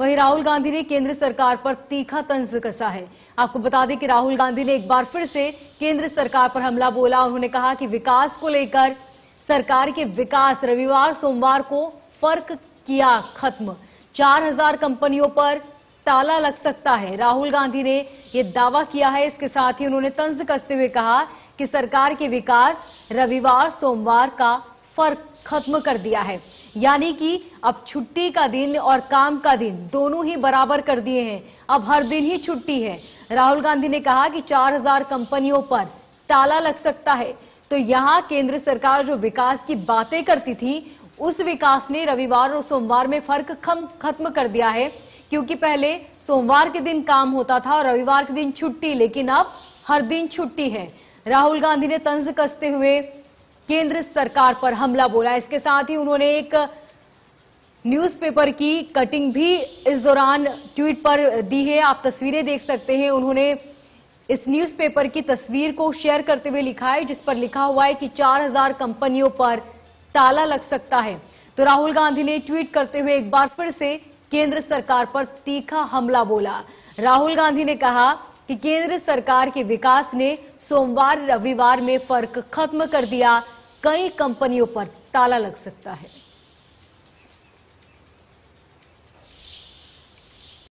वहीं राहुल गांधी ने केंद्र सरकार पर तीखा तंज कसा है आपको बता दें कि राहुल गांधी ने एक बार फिर से केंद्र सरकार पर हमला बोला उन्होंने कहा कि विकास को लेकर सरकार के विकास रविवार सोमवार को फर्क किया खत्म 4000 कंपनियों पर ताला लग सकता है राहुल गांधी ने यह दावा किया है इसके साथ ही उन्होंने तंज कसते हुए कहा कि सरकार के विकास रविवार सोमवार का फर्क खत्म कर दिया है यानी कि अब छुट्टी का दिन और काम का दिन दोनों ही बराबर कर दिए हैं अब हर दिन ही छुट्टी है राहुल गांधी ने कहा कि 4000 कंपनियों पर ताला लग सकता है तो यहाँ केंद्र सरकार जो विकास की बातें करती थी उस विकास ने रविवार और सोमवार में फर्क खत्म कर दिया है क्योंकि पहले सोमवार के दिन काम होता था और रविवार के दिन छुट्टी लेकिन अब हर दिन छुट्टी है राहुल गांधी ने तंज कसते हुए केंद्र सरकार पर हमला बोला इसके साथ ही उन्होंने एक न्यूज़पेपर की कटिंग भी इस दौरान ट्वीट पर दी है आप तस्वीरें देख सकते हैं उन्होंने इस न्यूज़पेपर की तस्वीर को शेयर करते हुए लिखा है जिस पर लिखा हुआ है कि 4000 कंपनियों पर ताला लग सकता है तो राहुल गांधी ने ट्वीट करते हुए एक बार फिर से केंद्र सरकार पर तीखा हमला बोला राहुल गांधी ने कहा कि केंद्र सरकार के विकास ने सोमवार रविवार में फर्क खत्म कर दिया कई कंपनियों पर ताला लग सकता है